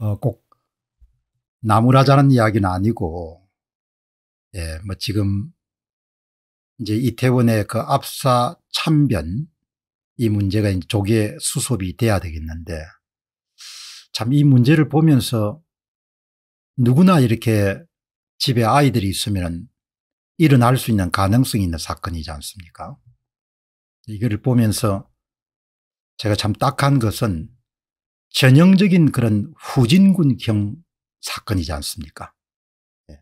어, 꼭 나무라자는 이야기는 아니고, 예, 뭐 지금 이제 이태원의 그 압사 참변 이 문제가 이제 조기에 수습이 돼야 되겠는데 참 이 문제를 보면서 누구나 이렇게 집에 아이들이 있으면 일어날 수 있는 가능성이 있는 사건이지 않습니까? 이거를 보면서 제가 참 딱한 것은 전형적인 그런 후진군형 사건이지 않습니까? 예.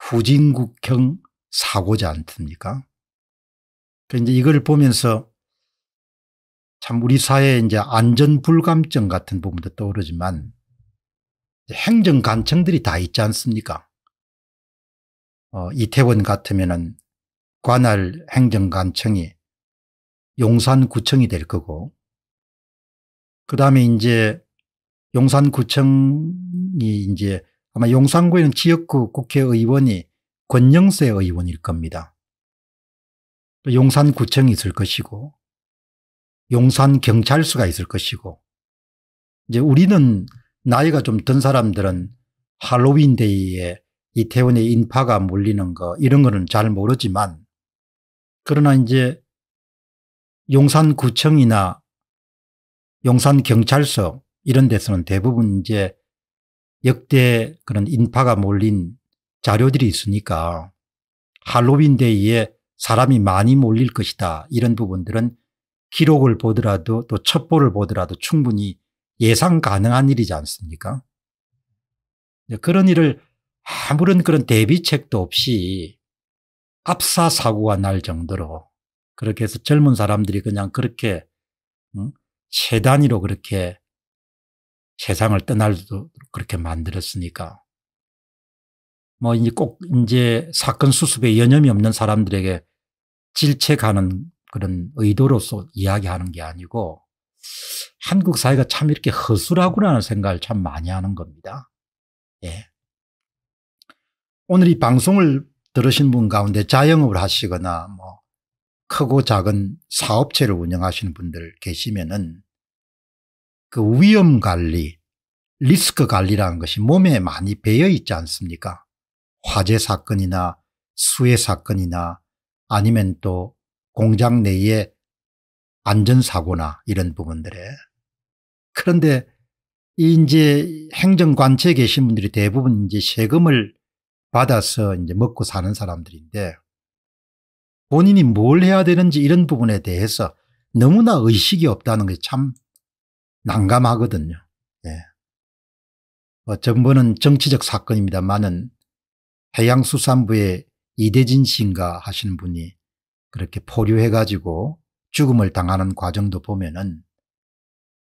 후진국형 사고지 않습니까? 그러니까 이제 이걸 보면서 참 우리 사회의 이제 안전불감증 같은 부분도 떠오르지만 행정관청들이 다 있지 않습니까? 어, 이태원 같으면은 관할 행정관청이 용산구청이 될 거고 그 다음에 이제 용산구청이 이제 아마 용산구에는 지역구 국회의원이 권영세 의원일 겁니다. 용산구청이 있을 것이고 용산경찰수가 있을 것이고 이제 우리는 나이가 좀 든 사람들은 할로윈데이에 이태원의 인파가 몰리는 거 이런 거는 잘 모르지만 그러나 이제 용산구청이나 용산 경찰서 이런 데서는 대부분 이제 역대 그런 인파가 몰린 자료들이 있으니까 할로윈 데이에 사람이 많이 몰릴 것이다 이런 부분들은 기록을 보더라도 또 첩보를 보더라도 충분히 예상 가능한 일이지 않습니까? 그런 일을 아무런 그런 대비책도 없이 압사 사고가 날 정도로 그렇게 해서 젊은 사람들이 그냥 그렇게 세 단위로 그렇게 세상을 떠날도 그렇게 만들었으니까 뭐 이제 꼭 이제 사건 수습에 여념이 없는 사람들에게 질책하는 그런 의도로서 이야기하는 게 아니고 한국 사회가 참 이렇게 허술하구나는 생각을 참 많이 하는 겁니다. 예. 오늘 이 방송을 들으신 분 가운데 자영업을 하시거나 뭐 크고 작은 사업체를 운영하시는 분들 계시면은 그 위험 관리, 리스크 관리라는 것이 몸에 많이 배어 있지 않습니까? 화재 사건이나 수해 사건이나 아니면 또 공장 내에 안전사고나 이런 부분들에 그런데 이제 행정관체에 계신 분들이 대부분 이제 세금을 받아서 이제 먹고 사는 사람들인데 본인이 뭘 해야 되는지 이런 부분에 대해서 너무나 의식이 없다는 게 참 난감하거든요. 예. 뭐 정부는 정치적 사건입니다만은 해양수산부의 이대진 씨인가 하시는 분이 그렇게 포류해가지고 죽음을 당하는 과정도 보면은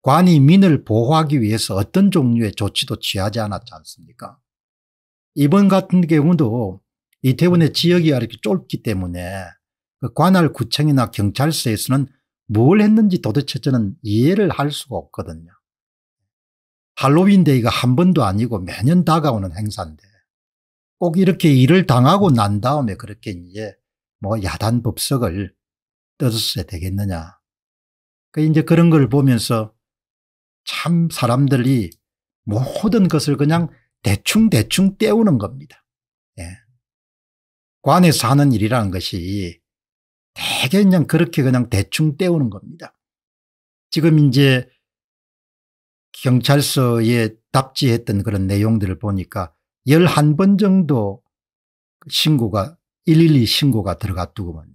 관이 민을 보호하기 위해서 어떤 종류의 조치도 취하지 않았지 않습니까? 이번 같은 경우도 이태원의 지역이 이렇게 좁기 때문에 그 관할 구청이나 경찰서에서는 뭘 했는지 도대체 저는 이해를 할 수가 없거든요. 할로윈 데이가 한 번도 아니고 매년 다가오는 행사인데 꼭 이렇게 일을 당하고 난 다음에 그렇게 이제 뭐 야단 법석을 떠었어야 되겠느냐. 그 이제 그런 걸 보면서 참 사람들이 모든 것을 그냥 대충대충 때우는 겁니다. 예. 관에서 하는 일이라는 것이 대개 그냥 그렇게 그냥 대충 때우는 겁니다. 지금 이제 경찰서에 답지했던 그런 내용들을 보니까 11번 정도 신고가 112 신고가 들어갔더구먼요.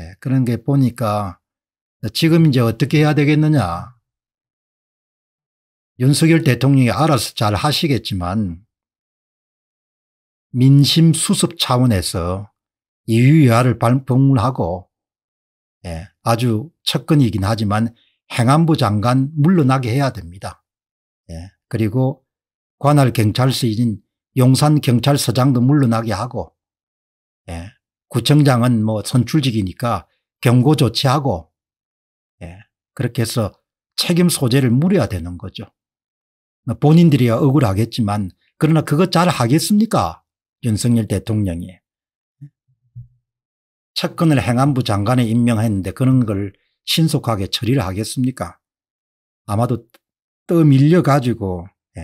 예, 그런 게 보니까 지금 이제 어떻게 해야 되겠느냐. 윤석열 대통령이 알아서 잘 하시겠지만 민심 수습 차원에서 이유여하를 방문하고 예, 아주 첫근이긴 하지만 행안부 장관 물러나게 해야 됩니다. 예, 그리고 관할 경찰서인 용산경찰서장도 물러나게 하고 예, 구청장은 뭐 선출직이니까 경고 조치하고 예, 그렇게 해서 책임 소재를 물어야 되는 거죠. 뭐 본인들이야 억울하겠지만 그러나 그것잘 하겠습니까? 윤석열 대통령이. 채권을 행안부 장관에 임명했는데 그런 걸 신속하게 처리를 하겠습니까? 아마도 떠밀려 가지고 예.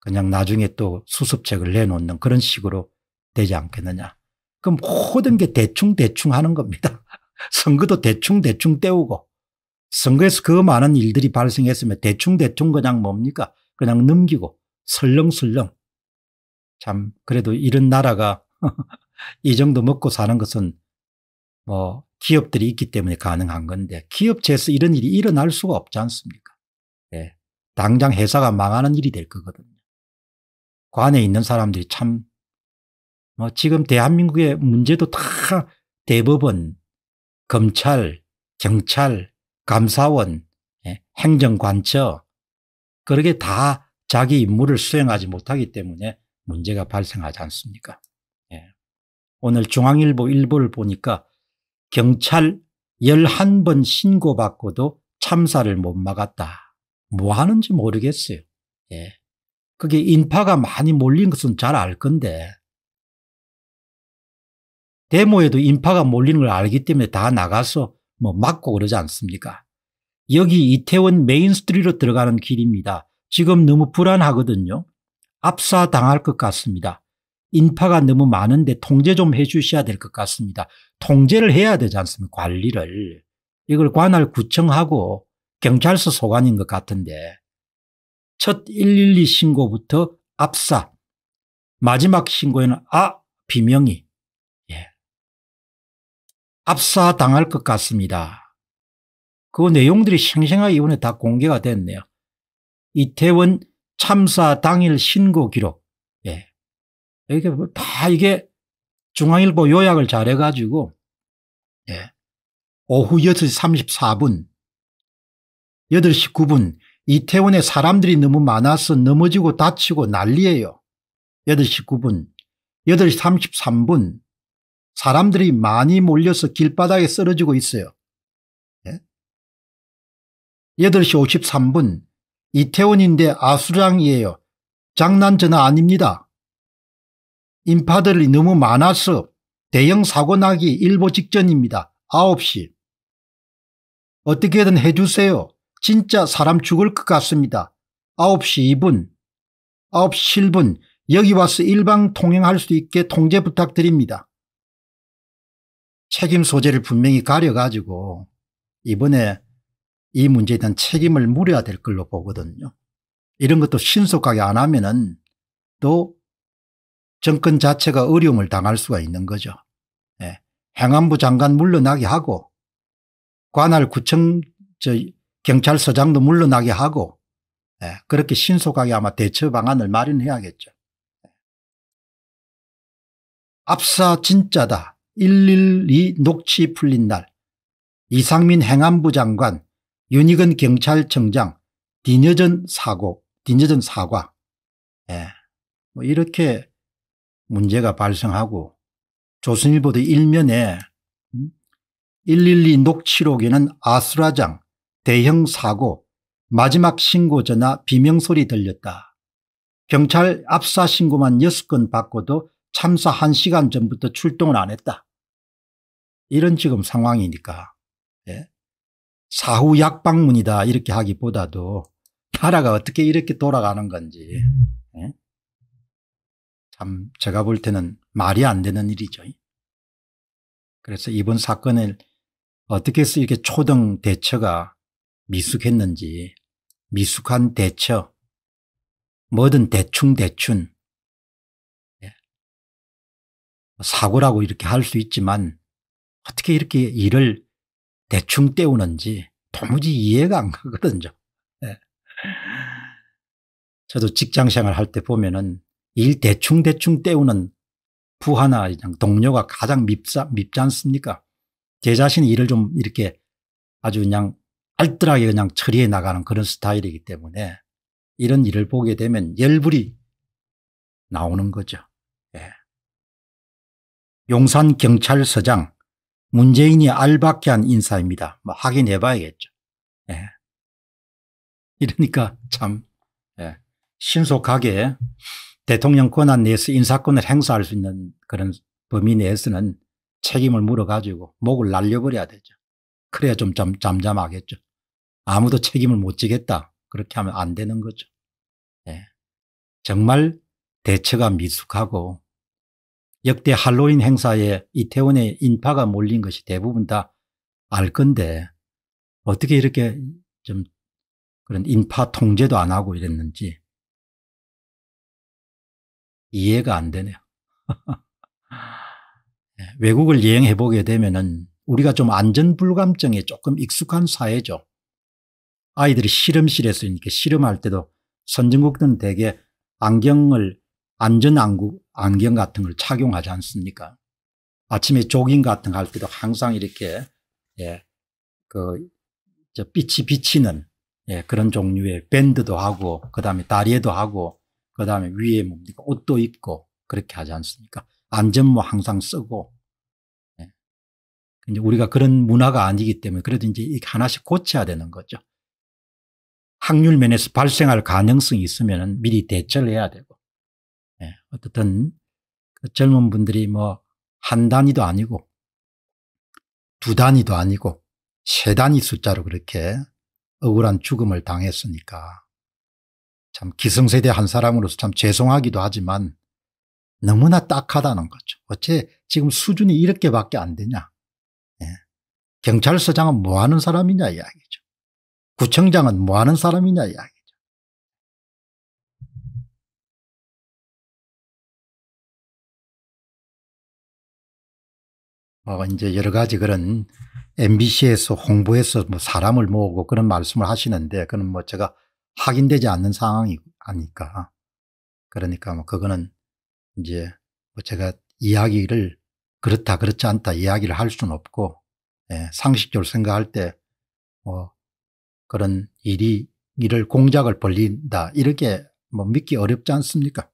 그냥 나중에 또 수습책을 내놓는 그런 식으로 되지 않겠느냐. 그럼 모든 게 대충대충 하는 겁니다. 선거도 대충대충 때우고 선거에서 그 많은 일들이 발생했으면 대충대충 그냥 뭡니까? 그냥 넘기고 설렁설렁. 참 그래도 이런 나라가 이 정도 먹고 사는 것은 뭐 기업들이 있기 때문에 가능한 건데 기업체에서 이런 일이 일어날 수가 없지 않습니까? 예. 당장 회사가 망하는 일이 될 거거든요. 관에 있는 사람들이 참, 뭐 지금 대한민국의 문제도 다 대법원, 검찰, 경찰, 감사원, 예, 행정관처, 그러게 다 자기 임무를 수행하지 못하기 때문에 문제가 발생하지 않습니까? 오늘 중앙일보 일부를 보니까 경찰 11번 신고받고도 참사를 못 막았다. 뭐 하는지 모르겠어요. 예. 그게 인파가 많이 몰린 것은 잘 알 건데 데모에도 인파가 몰리는 걸 알기 때문에 다 나가서 뭐 막고 그러지 않습니까? 여기 이태원 메인스트리로 들어가는 길입니다. 지금 너무 불안하거든요. 압사당할 것 같습니다. 인파가 너무 많은데 통제 좀 해 주셔야 될 것 같습니다. 통제를 해야 되지 않습니까 관리를. 이걸 관할 구청하고 경찰서 소관인 것 같은데 첫 112 신고부터 압사 마지막 신고에는 아 비명이 예. 압사 당할 것 같습니다. 그 내용들이 생생하게 이번에 다 공개가 됐네요. 이태원 참사 당일 신고 기록 이게 뭐 다 이게 중앙일보 요약을 잘해가지고 예. 오후 6시 34분 8시 9분 이태원에 사람들이 너무 많아서 넘어지고 다치고 난리예요. 8시 9분 8시 33분 사람들이 많이 몰려서 길바닥에 쓰러지고 있어요. 예? 8시 53분 이태원인데 아수랑이에요. 장난 전화 아닙니다. 인파들이 너무 많아서 대형 사고 나기 일보 직전입니다. 9시. 어떻게든 해주세요. 진짜 사람 죽을 것 같습니다. 9시 2분, 9시 7분 여기 와서 일방 통행할 수 있게 통제 부탁드립니다. 책임 소재를 분명히 가려가지고 이번에 이 문제에 대한 책임을 물어야 될 걸로 보거든요. 이런 것도 신속하게 안 하면 은또 정권 자체가 어려움을 당할 수가 있는 거죠. 예. 행안부 장관 물러나게 하고 관할 구청 저 경찰서장도 물러나게 하고 예. 그렇게 신속하게 아마 대처 방안을 마련해야겠죠. 예. 압사 진짜다. 112 녹취 풀린 날 이상민 행안부 장관 윤희근 경찰청장 디녀전 사고 디녀전 사과 예. 뭐 이렇게 문제가 발생하고 조선일보도 일면에 112 음? 녹취록에는 아수라장 대형 사고 마지막 신고 전화 비명소리 들렸다. 경찰 압사 신고만 6건 받고도 참사 1시간 전부터 출동을 안 했다. 이런 지금 상황이니까 예? 사후 약방문이다 이렇게 하기보다도 나라가 어떻게 이렇게 돌아가는 건지 음. 예? 참 제가 볼 때는 말이 안 되는 일이죠. 그래서 이번 사건을 어떻게 해서 이렇게 초등 대처가 미숙했는지 미숙한 대처 뭐든 대충대충 예, 뭐 사고라고 이렇게 할 수 있지만 어떻게 이렇게 일을 대충 때우는지 도무지 이해가 안 가거든요. 예. 저도 직장생활 할 때 보면은 일 대충대충 때우는 부하나 동료가 가장 밉사, 밉지 않습니까? 제 자신이 일을 좀 이렇게 아주 그냥 알뜰하게 그냥 처리해 나가는 그런 스타일이기 때문에 이런 일을 보게 되면 열불이 나오는 거죠. 예. 용산 경찰서장 문재인이 알밖에 한 인사입니다. 뭐 확인해 봐야겠죠. 예. 이러니까 참 예. 신속하게 대통령 권한 내에서 인사권을 행사할 수 있는 그런 범위 내에서는 책임을 물어가지고 목을 날려버려야 되죠. 그래야 좀 잠, 잠잠하겠죠. 아무도 책임을 못 지겠다. 그렇게 하면 안 되는 거죠. 네. 정말 대처가 미숙하고 역대 할로윈 행사에 이태원에 인파가 몰린 것이 대부분 다 알 건데 어떻게 이렇게 좀 그런 인파 통제도 안 하고 이랬는지 이해가 안 되네요. 예, 외국을 여행해 보게 되면은 우리가 좀 안전불감증에 조금 익숙한 사회죠. 아이들이 실험실에서 이렇게 실험할 때도 선진국들은 대개 안경을 안전안구 안경 같은 걸 착용하지 않습니까? 아침에 조깅 같은 거할 때도 항상 이렇게 예, 그 빛이 비치는 예, 그런 종류의 밴드도 하고 그다음에 다리에도 하고 그 다음에 위에 뭡니까 옷도 입고 그렇게 하지 않습니까? 안전모 항상 쓰고. 이제 예. 우리가 그런 문화가 아니기 때문에 그래도 이제 하나씩 고쳐야 되는 거죠. 확률 면에서 발생할 가능성이 있으면 미리 대처를 해야 되고. 예. 어떻든 그 젊은 분들이 뭐 한 단위도 아니고 두 단위도 아니고 세 단위 숫자로 그렇게 억울한 죽음을 당했으니까 참 기성세대 한 사람으로서 참 죄송하기도 하지만 너무나 딱하다는 거죠. 어째 지금 수준이 이렇게밖에 안 되냐. 예. 경찰서장은 뭐 하는 사람이냐 이야기죠. 구청장은 뭐 하는 사람이냐 이야기죠. 뭐 이제 여러 가지 그런 MBC에서 홍보해서 뭐 사람을 모으고 그런 말씀을 하시는데 그는 뭐 제가 확인되지 않는 상황이 아니까. 그러니까 뭐 그거는 이제 뭐 제가 이야기를 그렇다 그렇지 않다 이야기를 할 수는 없고 예, 상식적으로 생각할 때뭐 그런 일이 이를 공작을 벌린다 이렇게 뭐 믿기 어렵지 않습니까?